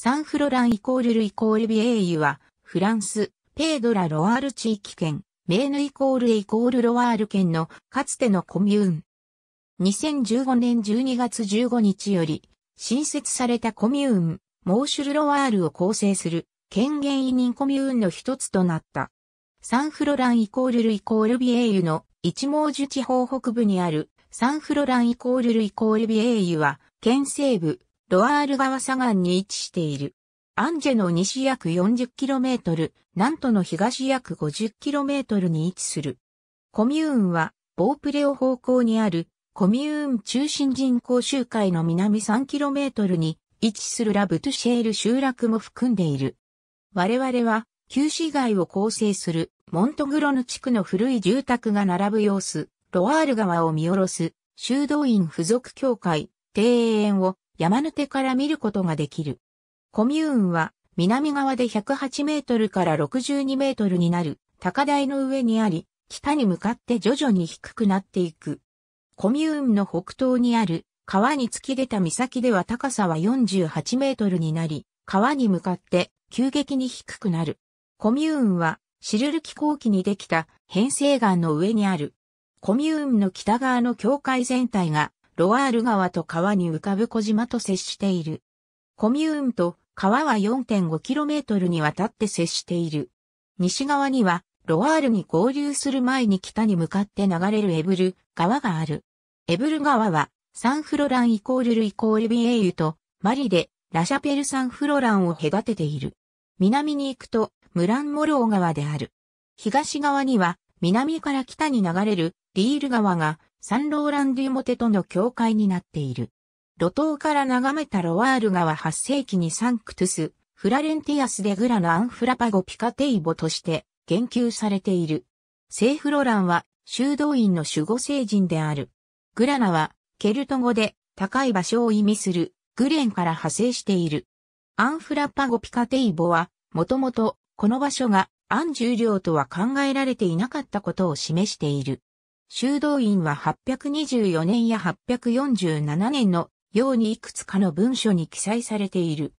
サンフロランイコールルイコールビエーユは、フランス、ペードラ・ロワール地域圏、メーヌイコールイコールロワール県のかつてのコミューン。2015年12月15日より、新設されたコミューン、モーシュル・ロワールを構成する、権限委任コミューンの一つとなった。サンフロランイコールルイコールビエーユの一毛樹地方北部にあるサンフロランイコールルイコールビエーユは、県西部、ロアール川左岸に位置している。アンジェの西約 40km、ナントの東約 50km に位置する。コミューンは、ボープレオ方向にある、コミューン中心人口集会の南 3km に位置するラブトゥシェール集落も含んでいる。我々は、旧市街を構成するモントグロヌ地区の古い住宅が並ぶ様子、ロワール川を見下ろす修道院附属協会、庭園を山手から見ることができる。コミューンは南側で108メートルから62メートルになる高台の上にあり、北に向かって徐々に低くなっていく。コミューンの北東にある川に突き出た岬では高さは48メートルになり、川に向かって急激に低くなる。コミューンはシルル気候期にできた変成岩の上にある。コミューンの北側の境界全体がロワール川と川に浮かぶ小島と接している。コミューンと川は 4.5km にわたって接している。西側には、ロワールに合流する前に北に向かって流れるエブル川がある。エブル川は、サンフロランイコールルイコールビエーユと、マリで、ラシャペルサンフロランを隔てている。南に行くと、ムランモロー川である。東側には、南から北に流れる、リール川が、サンローラン・デュモテとの境界になっている。路頭から眺めたロワール川8世紀にサンクトゥス、フラレンティアス・デグラのアンフラパゴ・ピカテイボとして言及されている。聖フロランは修道院の守護聖人である。グラナはケルト語で高い場所を意味するグレンから派生している。アンフラパゴ・ピカテイボはもともとこの場所がアン重量とは考えられていなかったことを示している。修道院は824年や847年のようにいくつかの文書に記載されている。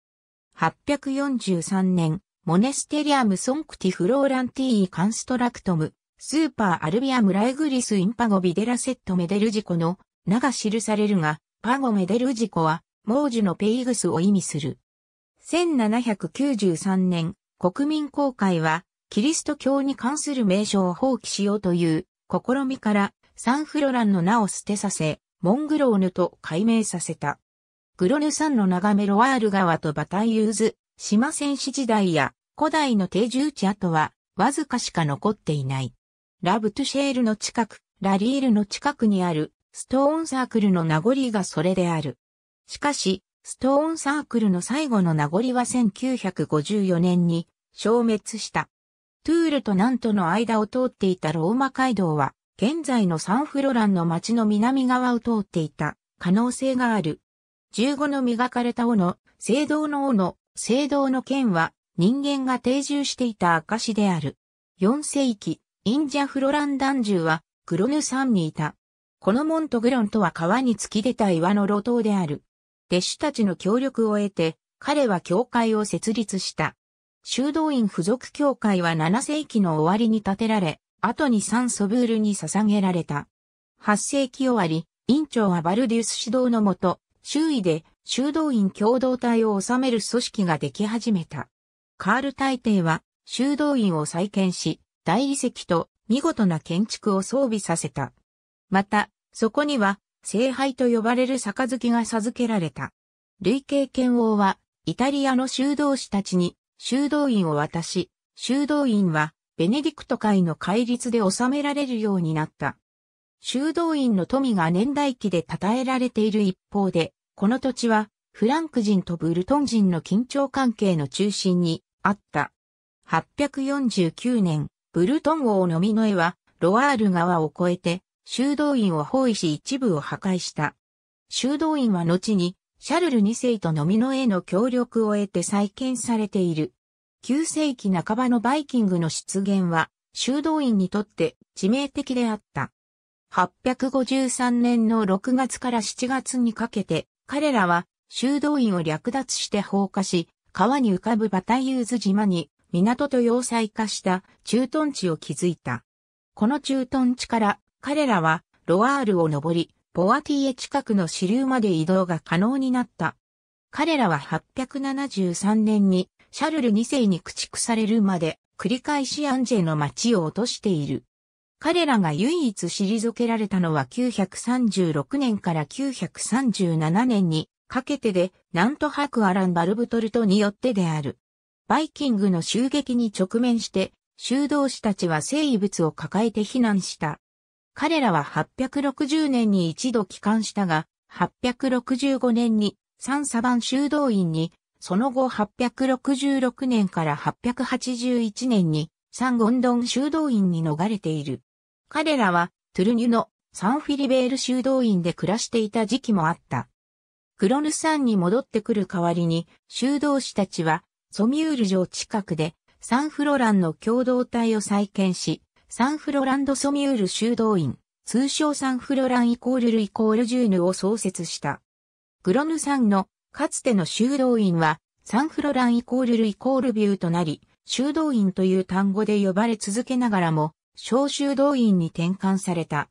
843年、モネステリアムソンクティフローランティーカンストラクトム、スーパーアルビアムライグリスインパゴビデラセットメデルジコの名が記されるが、パゴメデルジコは、ジュのペイグスを意味する。1793年、国民公会は、キリスト教に関する名称を放棄しようという試みからサンフロランの名を捨てさせ、モングローヌと改名させた。グロヌ山の眺めロワール川とバタイユーズ、島戦士時代や古代の定住地跡はわずかしか残っていない。ラブトゥシェールの近く、ラリールの近くにあるストーンサークルの名残がそれである。しかし、ストーンサークルの最後の名残は1954年に消滅した。トゥールとナントの間を通っていたローマ街道は、現在のサンフロランの町の南側を通っていた可能性がある。15の磨かれた斧、聖堂の斧、聖堂の剣は人間が定住していた証である。4世紀、インジャフロラン団銃はグロヌ山にいた。このモントグロンとは川に突き出た岩の路頭である。弟子たちの協力を得て、彼は教会を設立した。修道院附属教会は7世紀の終わりに建てられ、後にサン・ソブールに捧げられた。8世紀終わり、院長はバルディウス指導のもと、周囲で修道院共同体を治める組織ができ始めた。カール大帝は修道院を再建し、大理石と見事な建築を装備させた。また、そこには、聖杯と呼ばれる杯が授けられた。累計剣王は、イタリアの修道士たちに修道院を渡し、修道院はベネディクト会の戒律で収められるようになった。修道院の富が年代記で称えられている一方で、この土地はフランク人とブルトン人の緊張関係の中心にあった。849年、ブルトン王のミノエはロワール川を越えて修道院を包囲し一部を破壊した。修道院は後にシャルル2世とノミノへの協力を得て再建されている。9世紀半ばのバイキングの出現は、修道院にとって致命的であった。853年の6月から7月にかけて、彼らは修道院を略奪して放火し、川に浮かぶバタユーズ島に港と要塞化した駐屯地を築いた。この駐屯地から彼らはロワールを登り、ボアティエ近くの支流まで移動が可能になった。彼らは873年にシャルル2世に駆逐されるまで繰り返しアンジェの町を落としている。彼らが唯一退けられたのは936年から937年にかけてで、なんとハクアラン・バルブトルトによってである。バイキングの襲撃に直面して、修道士たちは生物を抱えて避難した。彼らは860年に一度帰還したが、865年にサンサバン修道院に、その後866年から881年にサンゴンドン修道院に逃れている。彼らはトゥルニュのサンフィリベール修道院で暮らしていた時期もあった。クロヌンに戻ってくる代わりに修道士たちはソミュール城近くでサンフロランの共同体を再建し、サンフロランドソミュール修道院、通称サンフロランイコールルイコールジューヌを創設した。グロヌんのかつての修道院はサンフロランイコールルイコールビューとなり、修道院という単語で呼ばれ続けながらも、小修道院に転換された。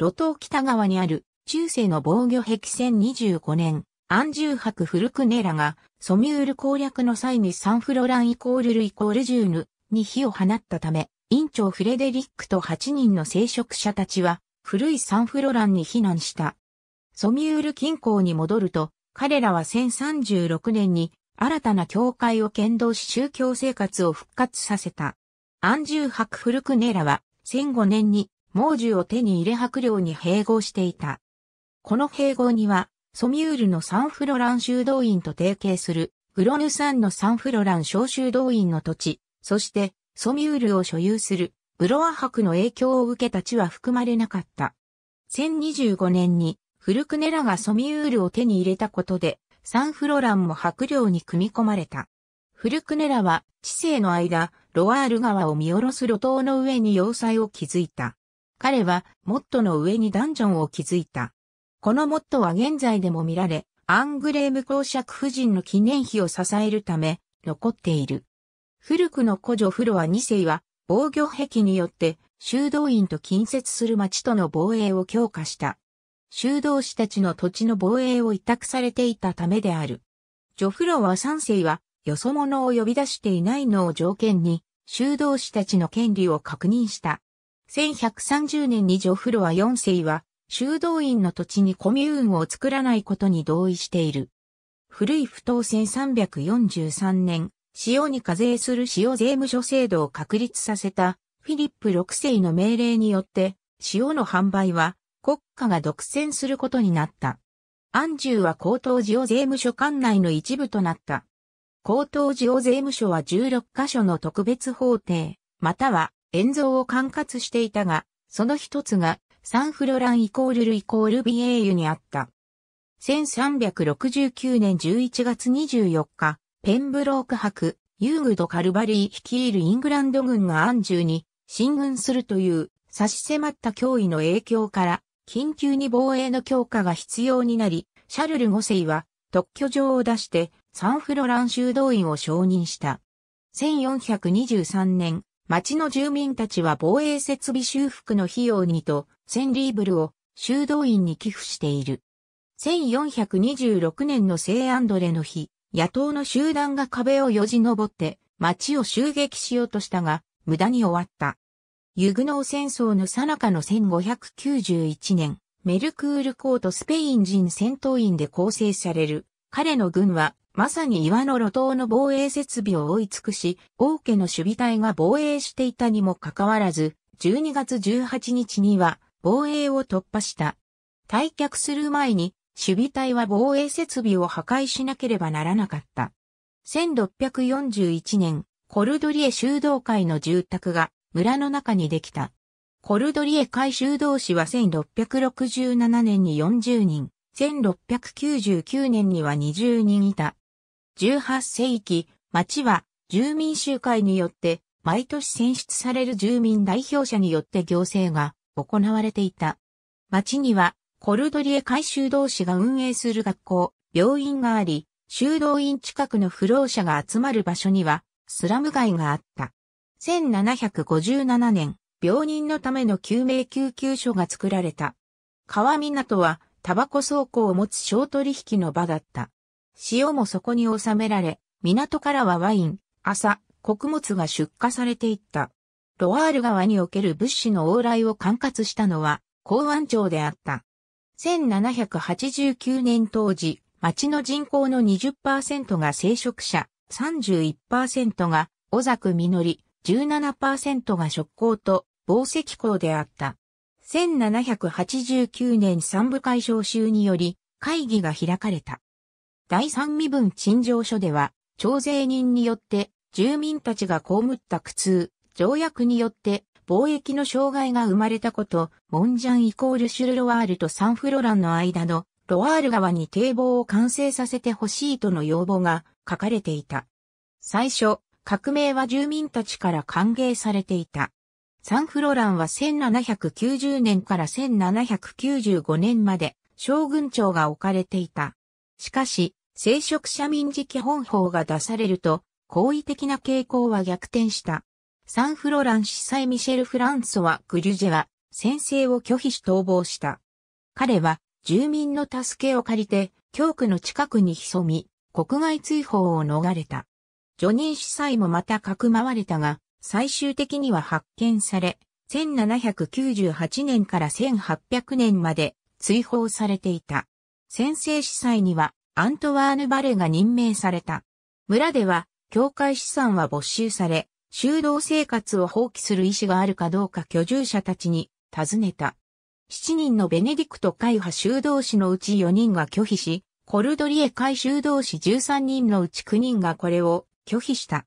路頭北側にある中世の防御壁戦25年、安住博古クネラがソミュール攻略の際にサンフロランイコールルイコールジューヌに火を放ったため、院長フレデリックと8人の聖職者たちは、古いサンフロランに避難した。ソミュール近郊に戻ると、彼らは1036年に新たな教会を剣道し宗教生活を復活させた。アンジュー・ハクフルクネーラは1005年に猛獣を手に入れ白領に併合していた。この併合には、ソミュールのサンフロラン修道院と提携する、グロヌ山のサンフロラン小修道院の土地、そしてソミュールを所有するブロア博の影響を受けた地は含まれなかった。1025年にフルクネラがソミュールを手に入れたことで、サンフロランも白領に組み込まれた。フルクネラは、知性の間、ロワール川を見下ろす路頭の上に要塞を築いた。彼は、モットの上にダンジョンを築いた。このモットは現在でも見られ、アングレーム公爵夫人の記念碑を支えるため、残っている。古くの古女フロア2世は防御壁によって修道院と近接する町との防衛を強化した。修道士たちの土地の防衛を委託されていたためである。ジョフロア3世は、よそ者を呼び出していないのを条件に、修道士たちの権利を確認した。1130年にジョフロア4世は、修道院の土地にコミューンを作らないことに同意している。古い不当戦343年、塩に課税する塩税務所制度を確立させたフィリップ6世の命令によって塩の販売は国家が独占することになった。安住は高等塩税務所管内の一部となった。高等塩税務所は16カ所の特別法廷、または塩蔵を管轄していたが、その一つがサンフロランイコールルイコールビエーユにあった。1369年11月24日、ペンブローク博、ユーグド・カルバリー率いるイングランド軍が安住に進軍するという差し迫った脅威の影響から、緊急に防衛の強化が必要になり、シャルル5世は特許状を出してサンフロラン修道院を承認した。1423年、町の住民たちは防衛設備修復の費用にと、1000リーブルを修道院に寄付している。1426年の聖アンドレの日、野党の集団が壁をよじ登って町を襲撃しようとしたが、無駄に終わった。ユグノー戦争の最中の1591年、メルクール公とスペイン人戦闘員で構成される、彼の軍は、まさに岩の路頭の防衛設備を追い尽くし、王家の守備隊が防衛していたにもかかわらず、12月18日には防衛を突破した。退却する前に守備隊は防衛設備を破壊しなければならなかった。1641年、コルドリエ修道会の住宅が村の中にできた。コルドリエ会修道士は1667年に40人、1699年には20人いた。18世紀、町は住民集会によって毎年選出される住民代表者によって行政が行われていた。町にはコルドリエ改修道士が運営する学校、病院があり、修道院近くの不老者が集まる場所には、スラム街があった。1757年、病人のための救命救急所が作られた。川港は、タバコ倉庫を持つ小取引の場だった。塩もそこに収められ、港からはワイン、朝、穀物が出荷されていった。ロワール川における物資の往来を管轄したのは、港湾庁であった。1789年当時、町の人口の20%が聖職者、31%が小作実、17%が職工と防石工であった。1789年三部会召集により会議が開かれた。第三身分陳情書では、徴税人によって住民たちが被った苦痛、条約によって貿易の障害が生まれたこと、モンジャンイコールシュルロワールとサンフロランの間のロワール川に堤防を完成させてほしいとの要望が書かれていた。最初、革命は住民たちから歓迎されていた。サンフロランは1790年から1795年まで将軍庁が置かれていた。しかし、聖職者民事基本法が出されると、好意的な傾向は逆転した。サンフロラン司祭ミシェル・フランソワ・クリュジェは、先制を拒否し逃亡した。彼は、住民の助けを借りて、教区の近くに潜み、国外追放を逃れた。ジョニー司祭もまたかくまわれたが、最終的には発見され、1798年から1800年まで追放されていた。先制司祭にはアントワーヌ・バレが任命された。村では、教会資産は没収され、修道生活を放棄する意思があるかどうか居住者たちに尋ねた。7人のベネディクト会派修道士のうち4人が拒否し、コルドリエ会修道士13人のうち9人がこれを拒否した。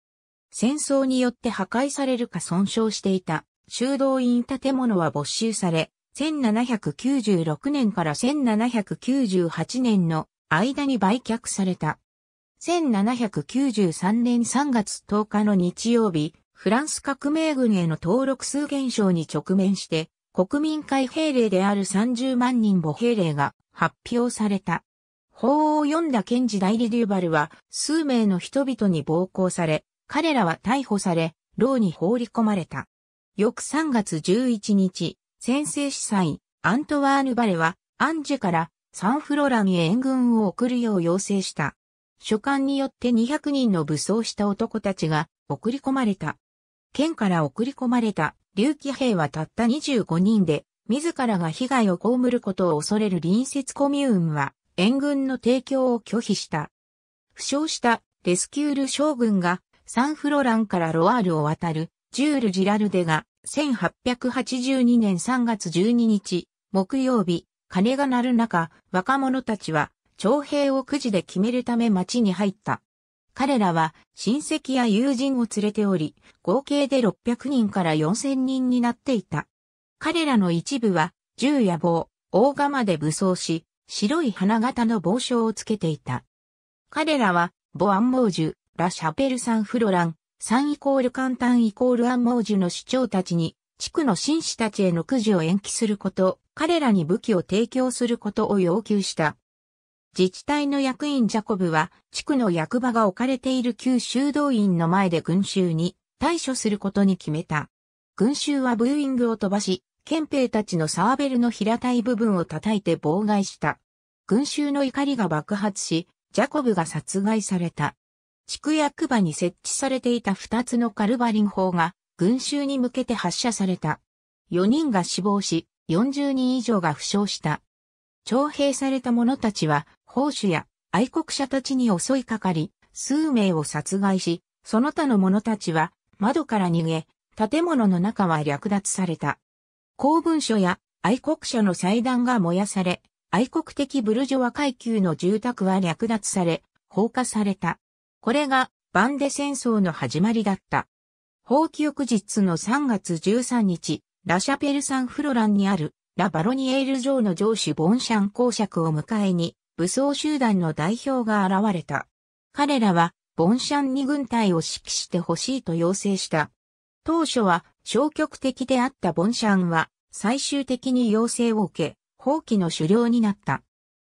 戦争によって破壊されるか損傷していた修道院建物は没収され、1796年から1798年の間に売却された。1793年3月10日の日曜日、フランス革命軍への登録数減少に直面して、国民会兵令である30万人母兵令が発表された。法を読んだ検事代理デューバルは数名の人々に暴行され、彼らは逮捕され、牢に放り込まれた。翌3月11日、先制司祭、アントワーヌ・バレは、アンジェからサンフロランへ援軍を送るよう要請した。書簡によって200人の武装した男たちが送り込まれた。県から送り込まれた竜騎兵はたった25人で、自らが被害を被ることを恐れる隣接コミューンは援軍の提供を拒否した。負傷したレスキュール将軍がサンフロランからロワールを渡るジュール・ジラルデが1882年3月12日木曜日鐘が鳴る中若者たちは徴兵をくじで決めるため町に入った。彼らは親戚や友人を連れており、合計で600人から4000人になっていた。彼らの一部は銃や棒、大釜で武装し、白い花形の帽子をつけていた。彼らは、ボアンモージュ、ラ・シャペル・サン・フロラン、サンイコール・カンタンイコール・アンモージュの市長たちに、地区の紳士たちへのくじを延期すること、彼らに武器を提供することを要求した。自治体の役員ジャコブは、地区の役場が置かれている旧修道院の前で群衆に対処することに決めた。群衆はブーイングを飛ばし、憲兵たちのサーベルの平たい部分を叩いて妨害した。群衆の怒りが爆発し、ジャコブが殺害された。地区役場に設置されていた二つのカルバリン砲が群衆に向けて発射された。4人が死亡し、40人以上が負傷した。徴兵された者たちは奉主や愛国者たちに襲いかかり、数名を殺害し、その他の者たちは窓から逃げ、建物の中は略奪された。公文書や愛国者の祭壇が燃やされ、愛国的ブルジョワ階級の住宅は略奪され、放火された。これがバンデ戦争の始まりだった。放棄翌日の3月13日、ラシャペルサンフロランにあるラ・バロニエール城の城主ボンシャン公爵を迎えに、武装集団の代表が現れた。彼らは、ボンシャンに軍隊を指揮してほしいと要請した。当初は消極的であったボンシャンは、最終的に要請を受け、放棄の狩猟になった。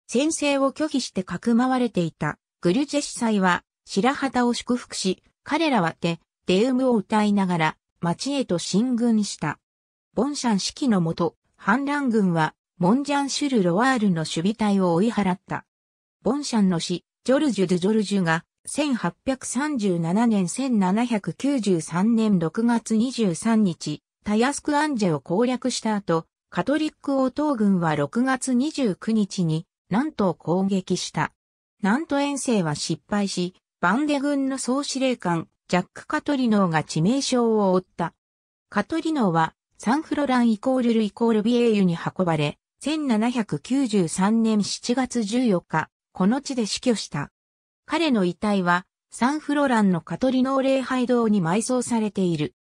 先制を拒否してかくまわれていたグリュチェ司祭は白旗を祝福し、彼らは手、デウムを歌いながら町へと進軍した。ボンシャン指揮のもと、反乱軍はモンジャンシュル・ロワールの守備隊を追い払った。ボンシャンの死、ジョルジュ・ドゥ・ジョルジュが、1837年1793年6月23日、タヤスク・アンジェを攻略した後、カトリック王党軍は6月29日に、南東攻撃した。南東遠征は失敗し、バンデ軍の総司令官、ジャック・カトリノーが致命傷を負った。カトリノーは、サンフロランイコールルイコールビエーユに運ばれ、1793年7月14日、この地で死去した。彼の遺体は、サンフロランのカトリノー礼拝堂に埋葬されている。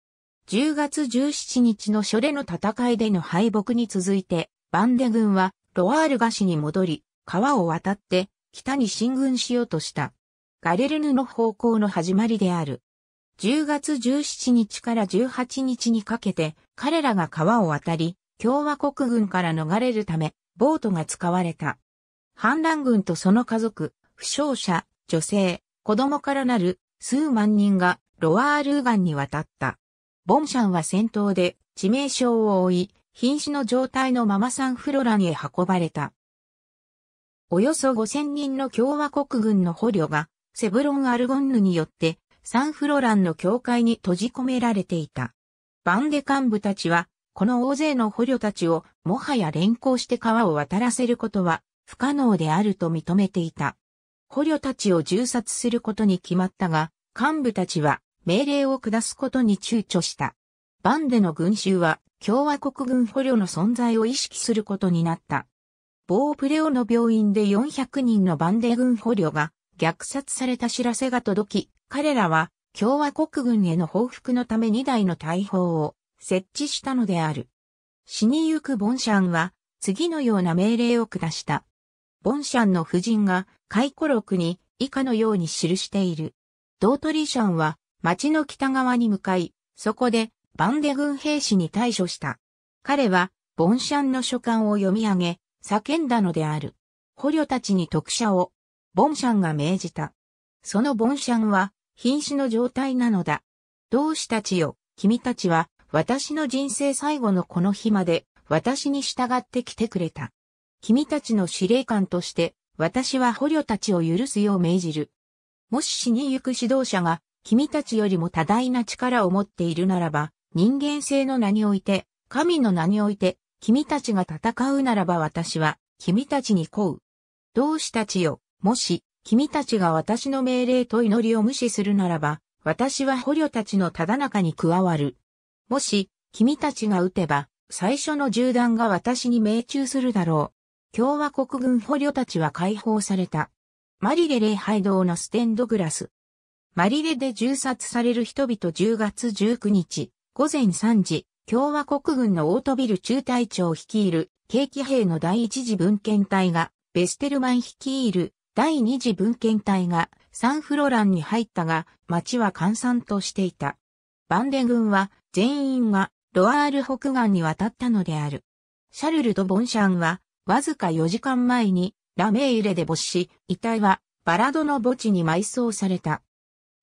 10月17日の初レの戦いでの敗北に続いて、バンデ軍はロワール菓市に戻り、川を渡って北に進軍しようとした。ガレルヌの方向の始まりである。10月17日から18日にかけて彼らが川を渡り、共和国軍から逃れるため、ボートが使われた。反乱軍とその家族、負傷者、女性、子供からなる数万人がロワールーガンに渡った。ボンシャンは戦闘で致命傷を負い、瀕死の状態のままサンフロランへ運ばれた。およそ5000人の共和国軍の捕虜がセブロン・アルゴンヌによってサンフロランの教会に閉じ込められていた。バンデ幹部たちはこの大勢の捕虜たちをもはや連行して川を渡らせることは不可能であると認めていた。捕虜たちを銃殺することに決まったが、幹部たちは命令を下すことに躊躇した。バンデの群衆は共和国軍捕虜の存在を意識することになった。ボープレオの病院で400人のバンデ軍捕虜が虐殺された知らせが届き、彼らは共和国軍への報復のため2台の大砲を設置したのである。死にゆくボンシャンは、次のような命令を下した。ボンシャンの夫人が、回顧録に、以下のように記している。ドートリシャンは、町の北側に向かい、そこで、バンデ軍兵士に対処した。彼は、ボンシャンの書簡を読み上げ、叫んだのである。捕虜たちに特赦を、ボンシャンが命じた。そのボンシャンは、瀕死の状態なのだ。同志たちよ、君たちは、私の人生最後のこの日まで、私に従って来てくれた。君たちの司令官として、私は捕虜たちを許すよう命じる。もし死に行く指導者が、君たちよりも多大な力を持っているならば、人間性の名において、神の名において、君たちが戦うならば私は、君たちにこう。同志たちよ、もし、君たちが私の命令と祈りを無視するならば、私は捕虜たちのただ中に加わる。もし、君たちが撃てば、最初の銃弾が私に命中するだろう。共和国軍捕虜たちは解放された。マリレ礼拝堂のステンドグラス。マリレで銃殺される人々10月19日、午前3時、共和国軍のオートビル中隊長を率いる、景気兵の第一次文献隊が、ベステルマン率いる、第二次文献隊が、サンフロランに入ったが、街は閑散としていた。バンデ軍は、全員がロアール北岸に渡ったのである。シャルル・ド・ボンシャンは、わずか4時間前にラメイレで没し、遺体はバラドの墓地に埋葬された。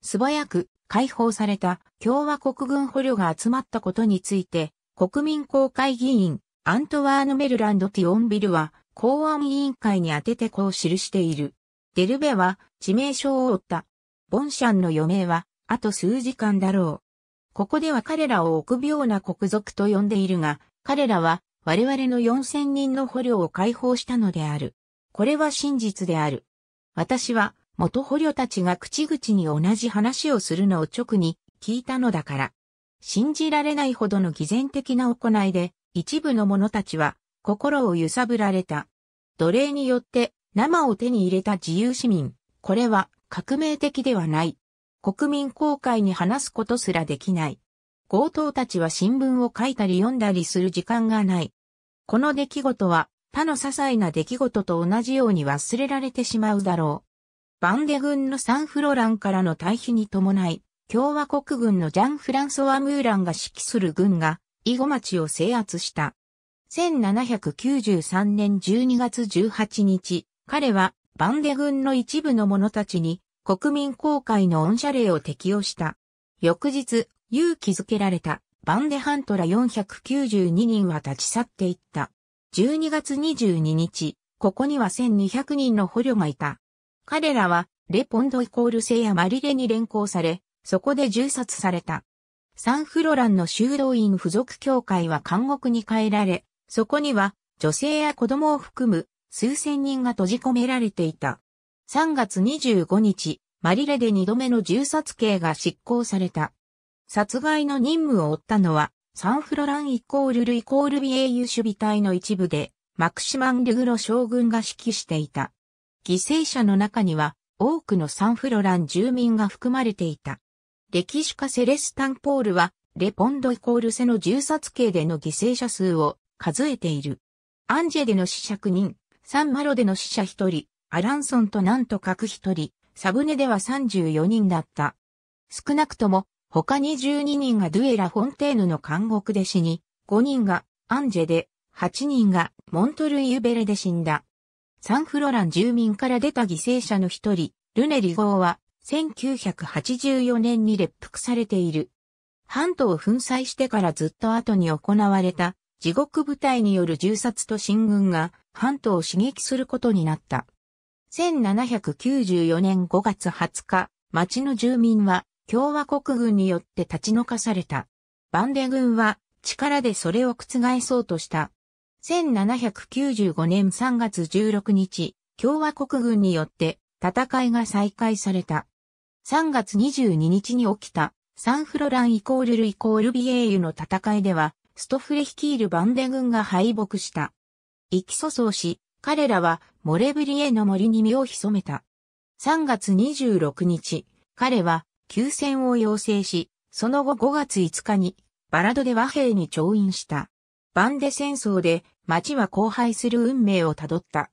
素早く解放された共和国軍捕虜が集まったことについて、国民公会議員アントワーヌ・メルランド・ティオンビルは公安委員会に宛ててこう記している。デルベは致命傷を負った。ボンシャンの余命はあと数時間だろう。ここでは彼らを臆病な国賊と呼んでいるが、彼らは我々の4000人の捕虜を解放したのである。これは真実である。私は元捕虜たちが口々に同じ話をするのを直に聞いたのだから。信じられないほどの偽善的な行いで、一部の者たちは心を揺さぶられた。奴隷によって生を手に入れた自由市民。これは革命的ではない。国民公開に話すことすらできない。強盗たちは新聞を書いたり読んだりする時間がない。この出来事は他の些細な出来事と同じように忘れられてしまうだろう。バンデ軍のサンフロランからの退避に伴い、共和国軍のジャン・フランソワ・ムーランが指揮する軍が、囲碁町を制圧した。1793年12月18日、彼はバンデ軍の一部の者たちに国民公開の恩謝令を適用した。翌日、勇気づけられたバンデハントら492人は立ち去っていった。12月22日、ここには1200人の捕虜がいた。彼らは、レポンドイコールセやマリレに連行され、そこで銃殺された。サンフロランの修道院付属協会は監獄に変えられ、そこには女性や子供を含む数千人が閉じ込められていた。3月25日、マリレで2度目の銃殺刑が執行された。殺害の任務を負ったのは、サンフロランイコールルイコールビ英ユ守備隊の一部で、マクシマン・ルグロ将軍が指揮していた。犠牲者の中には、多くのサンフロラン住民が含まれていた。歴史家セレスタン・ポールは、レポンドイコールセの銃殺刑での犠牲者数を数えている。アンジェでの死者9人、サンマロでの死者1人、アランソンとなんと各一人、サブネでは34人だった。少なくとも、他に2人がドゥエラ・フォンテーヌの監獄で死に、5人がアンジェで、8人がモントルイユベレで死んだ。サンフロラン住民から出た犠牲者の一人、ルネリ号は、1984年に列服されている。半島を粉砕してからずっと後に行われた地獄部隊による銃殺と進軍が半島を刺激することになった。1794年5月20日、町の住民は共和国軍によって立ち退かされた。バンデ軍は力でそれを覆そうとした。1795年3月16日、共和国軍によって戦いが再開された。3月22日に起きたサンフロランイコールルイコールビエーユの戦いでは、ストフレ率いるバンデ軍が敗北した。行き粗相し、彼らはモレブリエの森に身を潜めた。3月26日、彼は休戦を要請し、その後5月5日にバラドで和平に調印した。バンデ戦争で町は荒廃する運命をたどった。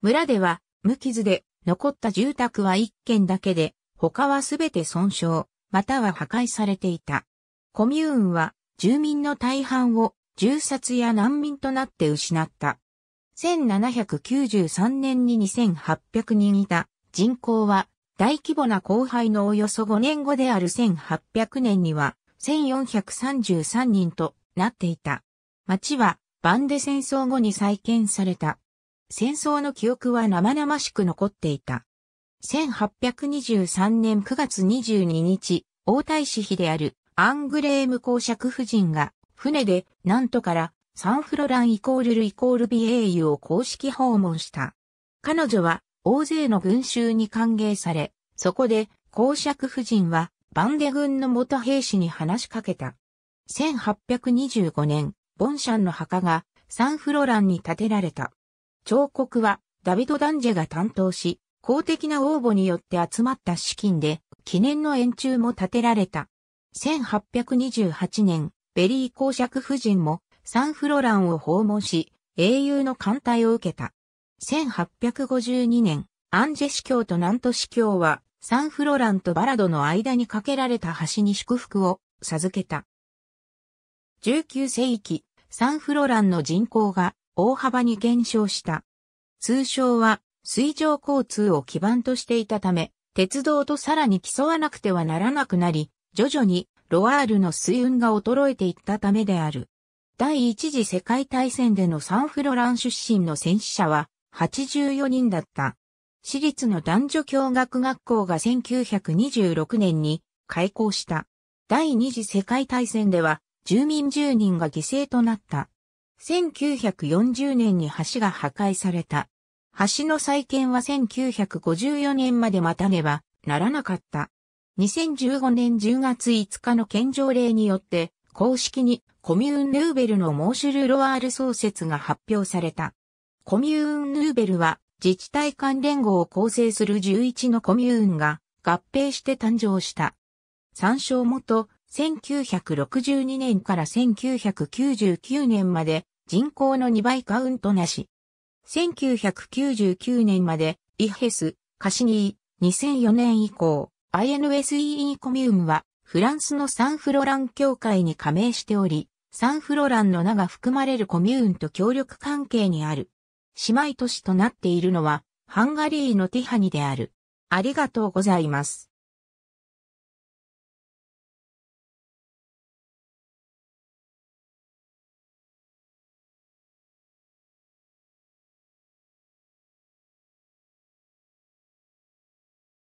村では無傷で残った住宅は1軒だけで、他はすべて損傷、または破壊されていた。コミューンは住民の大半を銃殺や難民となって失った。1793年に2800人いた人口は大規模な荒廃のおよそ5年後である1800年には1433人となっていた。町はバンデ戦争後に再建された。戦争の記憶は生々しく残っていた。1823年9月22日、王太子妃であるアングレーム公爵夫人が船で南都からサンフロランイコールルイコールビエイユを公式訪問した。彼女は大勢の群衆に歓迎され、そこで公爵夫人はバンデ軍の元兵士に話しかけた。1825年、ボンシャンの墓がサンフロランに建てられた。彫刻はダビド・ダンジェが担当し、公的な応募によって集まった資金で、記念の円柱も建てられた。1828年、ベリー公爵夫人もサンフロランを訪問し、英雄の艦隊を受けた。1852年、アンジェ司教とナント司教は、サンフロランとバラドの間に架けられた橋に祝福を授けた。19世紀、サンフロランの人口が大幅に減少した。通称は水上交通を基盤としていたため、鉄道とさらに競わなくてはならなくなり、徐々にロワールの水運が衰えていったためである。第一次世界大戦でのサンフロラン出身の戦死者は84人だった。私立の男女共学学校が1926年に開校した。第二次世界大戦では住民10人が犠牲となった。1940年に橋が破壊された。橋の再建は1954年まで待たねばならなかった。2015年10月5日の県条例によって公式にコミューンヌーベルのモーシュルロワール創設が発表された。コミューンヌーベルは自治体間連合を構成する11のコミューンが合併して誕生した。参照元、1962年から1999年まで人口の2倍カウントなし。1999年までイヘス、カシニー、2004年以降、INSEE コミューンはフランスのサンフロラン協会に加盟しており、サンフロランの名が含まれるコミューンと協力関係にある。姉妹都市となっているのは、ハンガリーのティハニである。ありがとうございます。